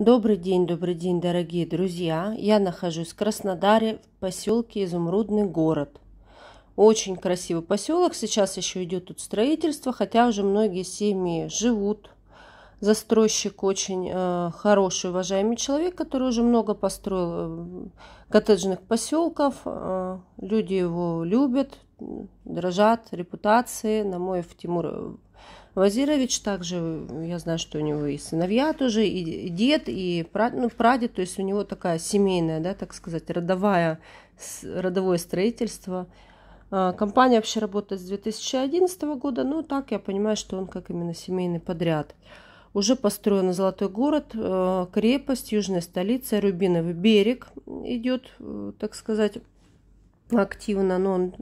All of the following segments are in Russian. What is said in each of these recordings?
Добрый день, добрый день, дорогие друзья! Я нахожусь в Краснодаре в поселке Изумрудный город. Очень красивый поселок. Сейчас еще идет тут строительство, хотя уже многие семьи живут. Застройщик очень э, хороший, уважаемый человек, который уже много построил э, коттеджных поселков. Э, люди его любят, дрожат репутации. На мой Тимур Вазирович также, я знаю, что у него и сыновья тоже, и дед, и прад ну, прадед, то есть у него такая семейная, да, так сказать, родовая, родовое строительство. А, компания вообще работает с 2011 года, но ну, так я понимаю, что он как именно семейный подряд. Уже построен золотой город, э, крепость, южная столица, Рубиновый берег идет, э, так сказать, активно, но он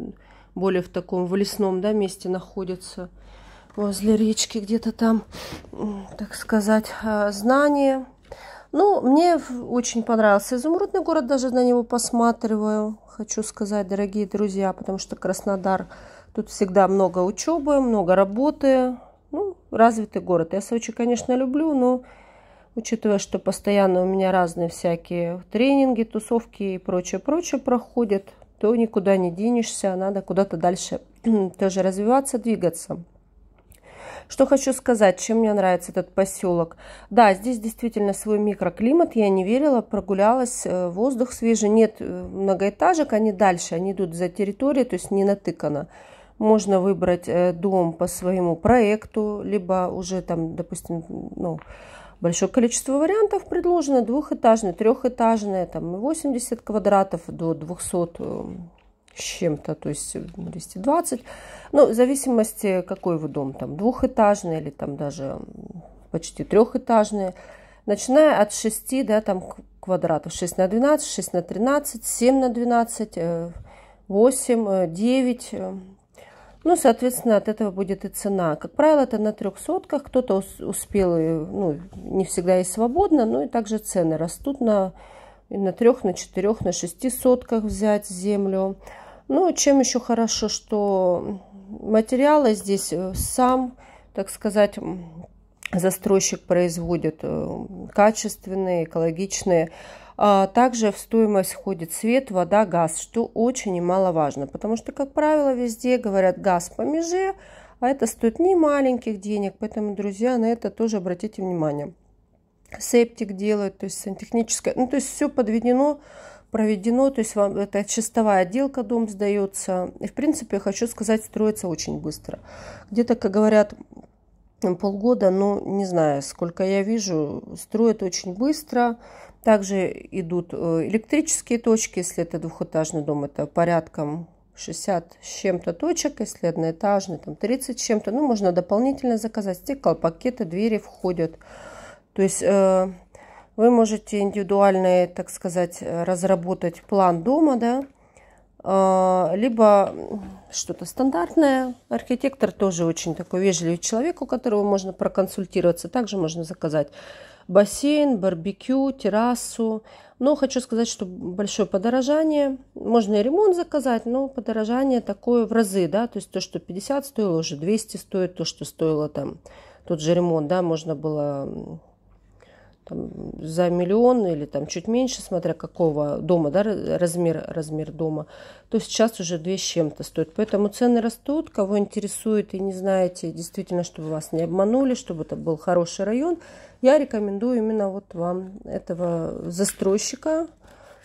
более в таком в лесном да, месте находится – возле речки, где-то там, так сказать, а, знание. Ну, мне очень понравился изумрудный город, даже на него посматриваю, хочу сказать, дорогие друзья, потому что Краснодар, тут всегда много учебы, много работы, ну, развитый город. Я Сочи, конечно, люблю, но учитывая, что постоянно у меня разные всякие тренинги, тусовки и прочее-прочее проходят, то никуда не денешься, а надо куда-то дальше тоже развиваться, двигаться. Что хочу сказать, чем мне нравится этот поселок. Да, здесь действительно свой микроклимат, я не верила, прогулялась, э, воздух свежий, нет э, многоэтажек, они дальше, они идут за территорией, то есть не натыкано. Можно выбрать э, дом по своему проекту, либо уже там, допустим, ну, большое количество вариантов предложено, двухэтажное, трехэтажное, там 80 квадратов до 200 с чем-то, то есть 220. Э, ну, ну, в зависимости, какой вы дом, там двухэтажный или там даже почти трехэтажный, Начиная от 6, да, там квадратов 6 на 12, 6 на 13, 7 на 12, 8, 9. Ну, соответственно, от этого будет и цена. Как правило, это на трех сотках. Кто-то успел, э, ну, не всегда и свободно, но и также цены растут на, на трех, на четырех, на шести сотках взять землю. Ну, чем еще хорошо, что материалы здесь э, сам, так сказать, застройщик производит э, качественные, экологичные. А также в стоимость входит свет, вода, газ, что очень немаловажно, потому что, как правило, везде говорят газ по меже, а это стоит не маленьких денег, поэтому, друзья, на это тоже обратите внимание. Септик делают, то есть сантехническое, ну то есть все подведено проведено, то есть вам это чистовая отделка, дом сдается. И, в принципе, хочу сказать, строится очень быстро. Где-то, как говорят, полгода, но не знаю, сколько я вижу, строят очень быстро. Также идут э, электрические точки, если это двухэтажный дом, это порядком 60 с чем-то точек, если одноэтажный, там 30 с чем-то. Ну, можно дополнительно заказать. Стекло, пакеты, двери входят. То есть э, вы можете индивидуально, так сказать, разработать план дома, да, а, либо что-то стандартное. Архитектор тоже очень такой вежливый человек, у которого можно проконсультироваться. Также можно заказать бассейн, барбекю, террасу. Но хочу сказать, что большое подорожание. Можно и ремонт заказать, но подорожание такое в разы, да, то есть то, что 50 стоило, уже 200 стоит, то, что стоило там тот же ремонт, да, можно было там, за миллион или там чуть меньше, смотря какого дома, да, размер, размер дома, то сейчас уже две с чем-то стоят, Поэтому цены растут, кого интересует и не знаете, действительно, чтобы вас не обманули, чтобы это был хороший район, я рекомендую именно вот вам этого застройщика,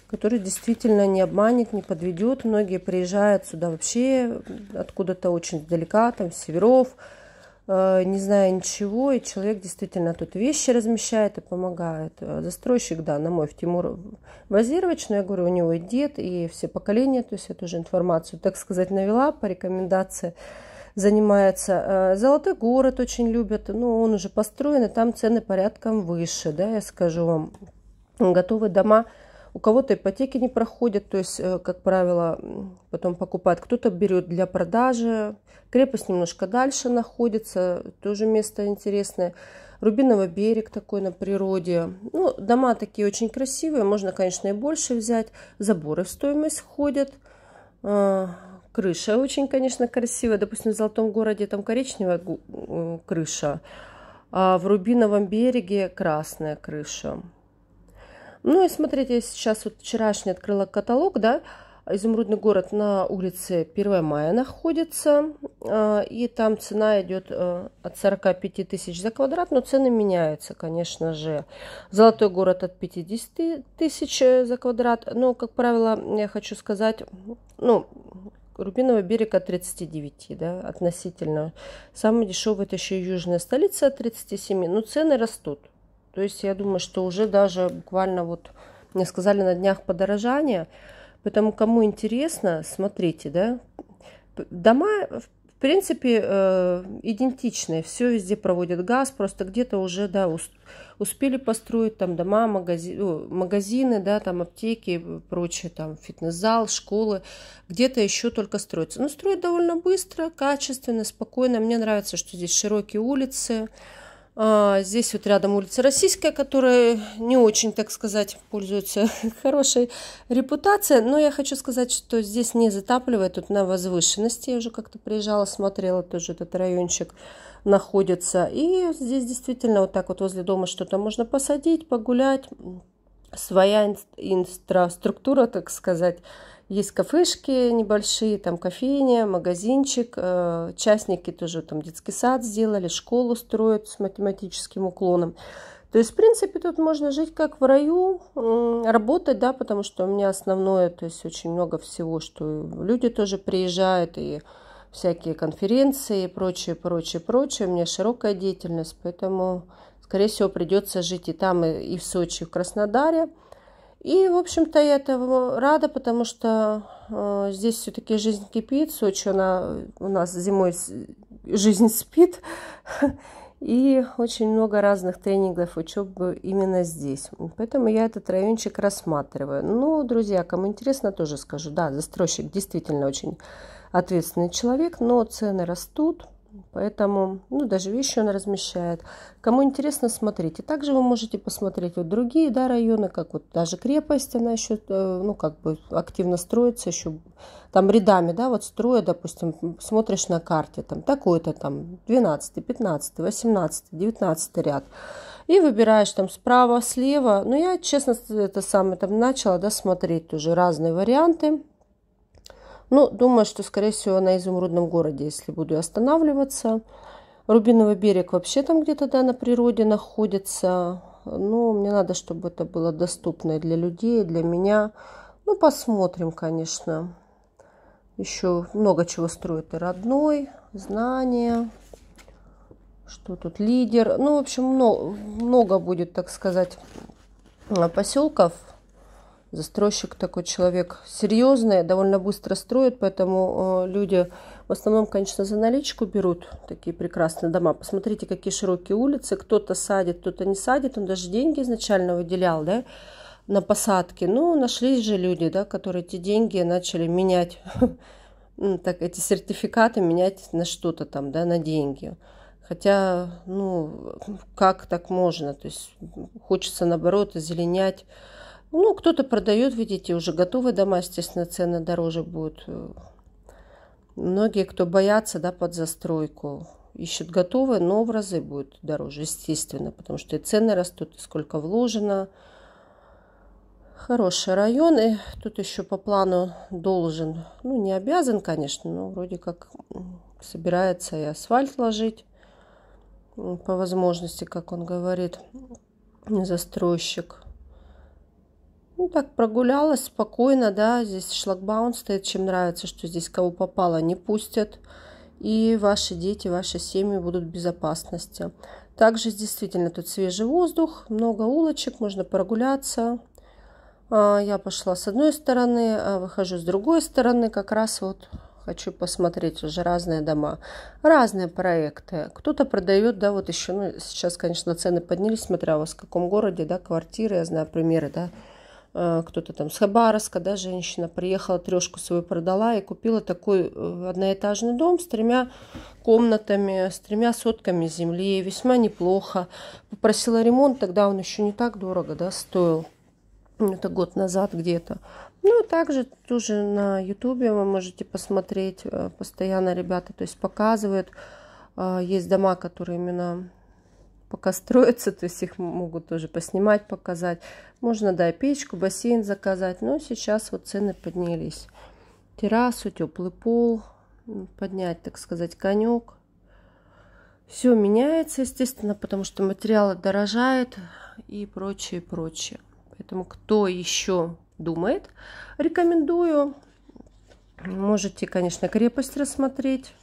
который действительно не обманет, не подведет. Многие приезжают сюда вообще откуда-то очень далека, там, северов, северов, Э, не знаю ничего, и человек действительно тут вещи размещает и помогает. Э, застройщик, да, на мой в Тимур Вазирович, но я говорю, у него и дед, и все поколения, то есть я тоже информацию, так сказать, навела по рекомендации занимается. Э, золотой город очень любят, но ну, он уже построен, и там цены порядком выше, да, я скажу вам. Готовы дома у кого-то ипотеки не проходят, то есть, э, как правило, потом покупают. Кто-то берет для продажи. Крепость немножко дальше находится, тоже место интересное. Рубиновый берег такой на природе. Ну, дома такие очень красивые, можно, конечно, и больше взять. Заборы в стоимость входят. А, крыша очень, конечно, красивая. Допустим, в Золотом городе там коричневая крыша, а в Рубиновом береге красная крыша. Ну и смотрите, я сейчас вот вчерашний открыла каталог, да, Изумрудный город на улице 1 мая находится, а, и там цена идет э, от 45 тысяч за квадрат, но цены меняются, конечно же. Золотой город от 50 тысяч э, за квадрат, но, как правило, я хочу сказать, ну, Рубиновый берег от 39, да, относительно. Самый дешевый это еще южная столица от 37, но цены растут. То есть я думаю, что уже даже буквально вот мне сказали на днях подорожание. Поэтому кому интересно, смотрите, да. Дома, в принципе, э, идентичные. Все везде проводят газ, просто где-то уже, да, успели построить там дома, магази... магазины, да, там аптеки, э, прочее, там фитнес-зал, школы, где-то еще только строится. Но строят довольно быстро, качественно, спокойно. Мне нравится, что здесь широкие улицы, а, здесь вот рядом улица Российская, которая не очень, так сказать, пользуется хорошей репутацией. Но я хочу сказать, что здесь не затапливает, тут на возвышенности. Я уже как-то приезжала, смотрела, тоже этот райончик находится. И здесь действительно вот так вот возле дома что-то можно посадить, погулять. Своя инфраструктура, так сказать, есть кафешки небольшие, там кофейня, магазинчик, э, частники тоже там детский сад сделали, школу строят с математическим уклоном. То есть, в принципе, тут можно жить как в раю, работать, да, потому что у меня основное, то есть очень много всего, что люди тоже приезжают, и всякие конференции, и прочее, прочее, прочее. У меня широкая деятельность, поэтому, скорее всего, придется жить и там, и, и в Сочи, и в Краснодаре. И, в общем-то, я этому рада, потому что э, здесь все-таки жизнь кипит. Сочи она, э, у нас зимой жизнь спит. И очень много разных тренингов, учебы именно здесь. Поэтому я этот райончик рассматриваю. Ну, друзья, кому интересно, тоже скажу. Да, застройщик действительно очень ответственный человек, но цены растут. Поэтому, ну, даже вещи он размещает. Кому интересно, смотрите. Также вы можете посмотреть вот другие да, районы, как вот даже крепость, она еще, э, ну, как бы активно строится, еще там рядами, да, вот строя, допустим, смотришь на карте, там такой-то там 12, 15, 18, 19 ряд. И выбираешь там справа, слева. Ну, я, честно, это самое там начала, да, смотреть уже разные варианты ну, думаю, что, скорее всего, на Изумрудном городе, если буду останавливаться. Рубиновый берег вообще там где-то, да, на природе находится. Но ну, мне надо, чтобы это было доступно и для людей, и для меня. Ну, посмотрим, конечно. Еще много чего строит и родной, знания. Что тут лидер? Ну, в общем, много, много будет, так сказать, поселков застройщик такой человек серьезный, довольно быстро строит, поэтому э, люди в основном, конечно, за наличку берут такие прекрасные дома. Посмотрите, какие широкие улицы, кто-то садит, кто-то не садит, он даже деньги изначально выделял, да, на посадки. Но ну, нашлись же люди, да, которые эти деньги начали менять, ну, так, эти сертификаты менять на что-то там, да, на деньги. Хотя, ну, как так можно? То есть хочется, наоборот, озеленять ну, кто-то продает, видите, уже готовые дома, естественно, цены дороже будут. Многие, кто боятся, да, под застройку, ищут готовые, но в разы будет дороже, естественно, потому что и цены растут, и сколько вложено. Хорошие районы, тут еще по плану должен, ну, не обязан, конечно, но вроде как собирается и асфальт ложить по возможности, как он говорит, застройщик. Ну, так прогулялась спокойно, да, здесь шлагбаум стоит, чем нравится, что здесь кого попало не пустят, и ваши дети, ваши семьи будут в безопасности. Также действительно тут свежий воздух, много улочек, можно прогуляться. А, я пошла с одной стороны, а выхожу с другой стороны, как раз вот хочу посмотреть уже разные дома, разные проекты. Кто-то продает, да, вот еще, ну, сейчас, конечно, цены поднялись, смотря у вас в каком городе, да, квартиры, я знаю примеры, да, Э, кто-то там с Хабаровска, да, женщина приехала, трешку свою продала и купила такой э, одноэтажный дом с тремя комнатами, с тремя сотками земли, весьма неплохо. Попросила ремонт, тогда он еще не так дорого, да, стоил. Это год назад где-то. Ну, а также тоже на Ютубе вы можете посмотреть, э, постоянно ребята, то есть показывают. Есть дома, которые именно пока строятся, то есть их могут тоже поснимать, показать. Можно, да, печку, бассейн заказать, но сейчас вот цены поднялись. Террасу, теплый пол, поднять, так сказать, конек. Все меняется, естественно, потому что материалы дорожают и прочее, прочее. Поэтому кто еще думает, рекомендую. Можете, конечно, крепость рассмотреть,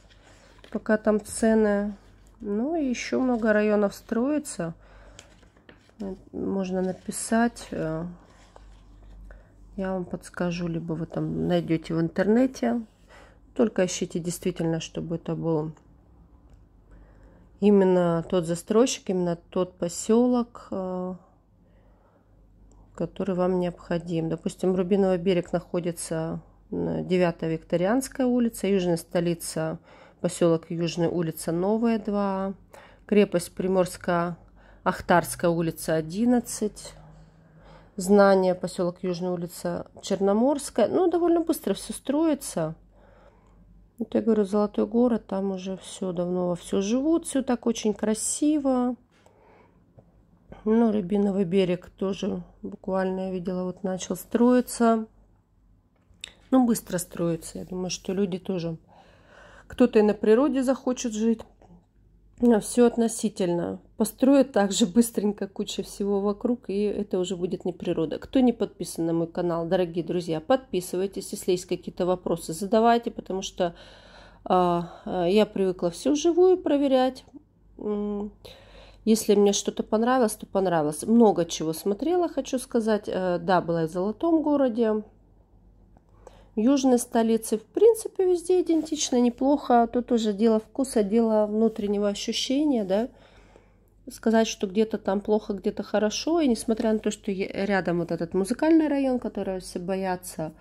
пока там цены ну и еще много районов строится. Можно написать. Э, я вам подскажу, либо вы там найдете в интернете. Только ищите действительно, чтобы это был именно тот застройщик, именно тот поселок, э, который вам необходим. Допустим, Рубиновый берег находится 9 Викторианская улица, южная столица поселок Южная улица Новая 2, крепость Приморская, Ахтарская улица 11, Знание, поселок Южная улица Черноморская. Ну, довольно быстро все строится. Вот я говорю, Золотой город, там уже все давно во все живут, все так очень красиво. Ну, Рябиновый берег тоже буквально я видела, вот начал строиться. Ну, быстро строится. Я думаю, что люди тоже кто-то и на природе захочет жить. Все относительно. Построят также быстренько куча всего вокруг, и это уже будет не природа. Кто не подписан на мой канал, дорогие друзья, подписывайтесь. Если есть какие-то вопросы, задавайте, потому что э, я привыкла все живую проверять. Если мне что-то понравилось, то понравилось. Много чего смотрела, хочу сказать. Э, да, была и в Золотом городе южной столицы. В принципе, везде идентично, неплохо. А тут уже дело вкуса, дело внутреннего ощущения, да. Сказать, что где-то там плохо, где-то хорошо. И несмотря на то, что рядом вот этот музыкальный район, который все боятся,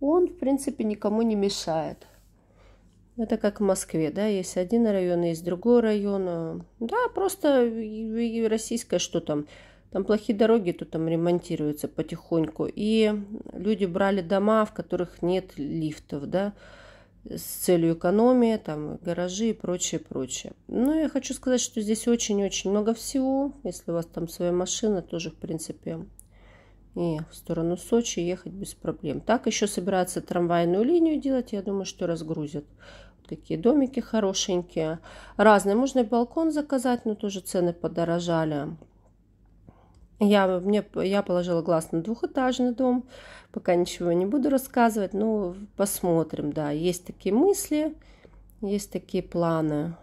он, в принципе, никому не мешает. Это как в Москве, да, есть один район, есть другой район. Э, да, просто российское, что там, там плохие дороги, то там ремонтируются потихоньку. И люди брали дома, в которых нет лифтов, да, с целью экономии, там, гаражи и прочее, прочее. Ну, я хочу сказать, что здесь очень-очень много всего. Если у вас там своя машина, тоже, в принципе, и в сторону Сочи ехать без проблем. Так еще собираются трамвайную линию делать, я думаю, что разгрузят. Вот какие домики хорошенькие. Разные, можно и балкон заказать, но тоже цены подорожали. Я, мне, я положила глаз на двухэтажный дом, пока ничего не буду рассказывать, но ну, посмотрим, да, есть такие мысли, есть такие планы.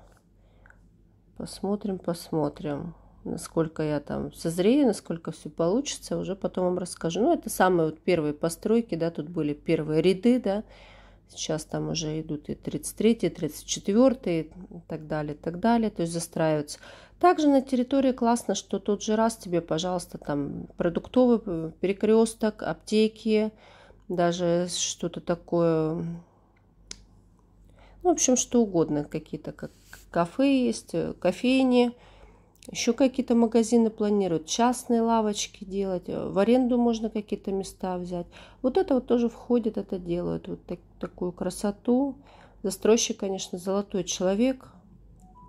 Посмотрим, посмотрим, насколько я там созрею, насколько все получится, уже потом вам расскажу. Ну, это самые вот первые постройки, да, тут были первые ряды, да, Сейчас там уже идут и 33, 34 и так далее, и так далее. То есть застраиваются. Также на территории классно, что тот же раз тебе, пожалуйста, там продуктовый э, перекресток, аптеки, даже что-то такое, ну, в общем, что угодно, какие-то как кафе есть, э, кофейни, еще какие-то магазины планируют, частные лавочки делать, э, в аренду можно какие-то места взять. Вот это вот тоже входит, это делают, вот так, такую красоту. Застройщик, конечно, золотой человек,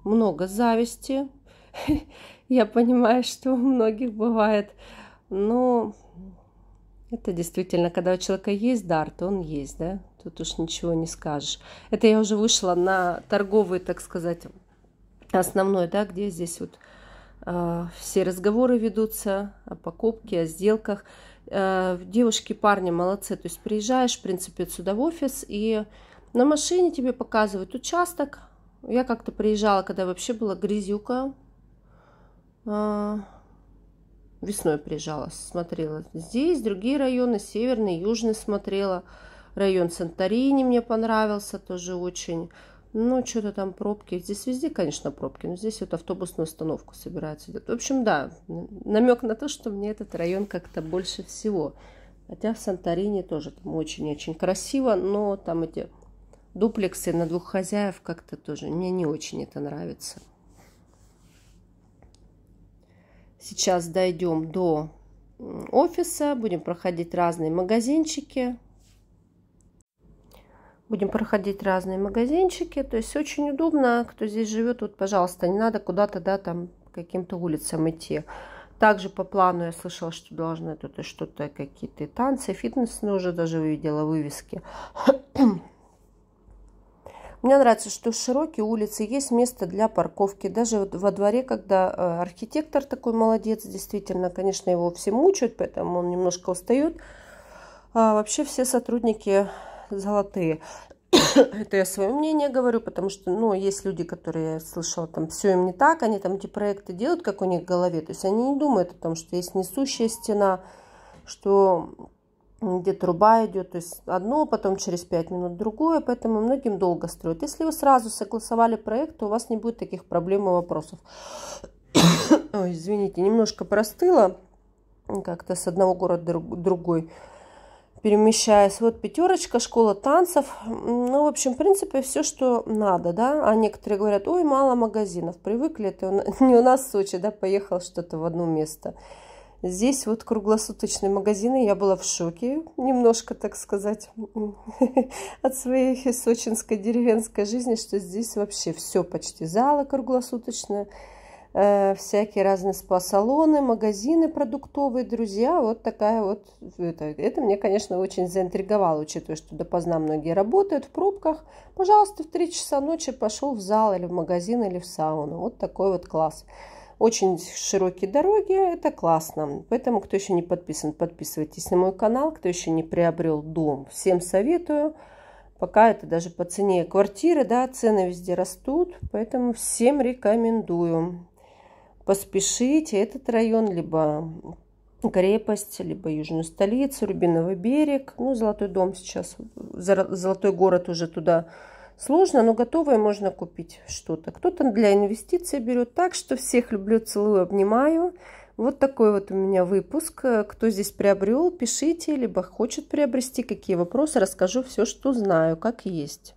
много зависти. Я понимаю, что у многих бывает, но это действительно, когда у человека есть дар, то он есть, да? Тут уж ничего не скажешь. Это я уже вышла на торговый, так сказать, основной, да, где здесь вот Э, все разговоры ведутся о покупке, о сделках. Э, девушки, парни молодцы, то есть приезжаешь, в принципе, отсюда в офис, и на машине тебе показывают участок. Я как-то приезжала, когда вообще была грязюка, э, весной приезжала, смотрела. Здесь другие районы, северный, южный смотрела. Район Санторини мне понравился тоже очень. Ну, что-то там пробки. Здесь везде, конечно, пробки, но здесь вот автобусную остановку собираются делать. В общем, да, намек на то, что мне этот район как-то больше всего. Хотя в Санторине тоже там очень-очень красиво, но там эти дуплексы на двух хозяев как-то тоже. Мне не очень это нравится. Сейчас дойдем до офиса, будем проходить разные магазинчики. Будем проходить разные магазинчики. То есть очень удобно, кто здесь живет, вот, пожалуйста, не надо куда-то, да, там, каким-то улицам идти. Также по плану я слышала, что должны тут и что-то, какие-то танцы, фитнес, фитнесные уже даже увидела вывески. Мне нравится, что широкие улицы есть место для парковки. Даже вот во дворе, когда э, архитектор такой молодец, действительно, конечно, его все мучают, поэтому он немножко устает. А вообще все сотрудники золотые. Это я свое мнение говорю, потому что, ну, есть люди, которые, я слышала, там, все им не так, они там эти проекты делают, как у них в голове, то есть они не думают о том, что есть несущая стена, что где труба идет, то есть одно, потом через пять минут другое, поэтому многим долго строят. Если вы сразу согласовали проект, то у вас не будет таких проблем и вопросов. Ой, извините, немножко простыла как-то с одного города в другой перемещаясь. Вот пятерочка, школа танцев. Ну, в общем, в принципе, все, что надо, да. А некоторые говорят, ой, мало магазинов. Привыкли, это не у нас в Сочи, да, поехал что-то в одно место. Здесь вот круглосуточные магазины. Я была в шоке немножко, так сказать, от своей сочинской деревенской жизни, что здесь вообще все почти зала круглосуточная. Э, всякие разные спа-салоны, магазины продуктовые, друзья, вот такая вот, это, это мне, конечно, очень заинтриговало, учитывая, что допоздна многие работают в пробках, пожалуйста, в 3 часа ночи пошел в зал или в магазин или в сауну, вот такой вот класс. Очень широкие дороги, это классно. Поэтому, кто еще не подписан, подписывайтесь на мой канал. Кто еще не приобрел дом, всем советую пока это даже по цене квартиры, да, цены везде растут, поэтому всем рекомендую поспешите, этот район, либо крепость, либо южную столицу, Рубиновый берег, ну, Золотой дом сейчас, Золотой город уже туда сложно, но готовое можно купить что-то. Кто-то для инвестиций берет. Так что всех люблю, целую, обнимаю. Вот такой вот у меня выпуск. Кто здесь приобрел, пишите, либо хочет приобрести, какие вопросы, расскажу все, что знаю, как есть.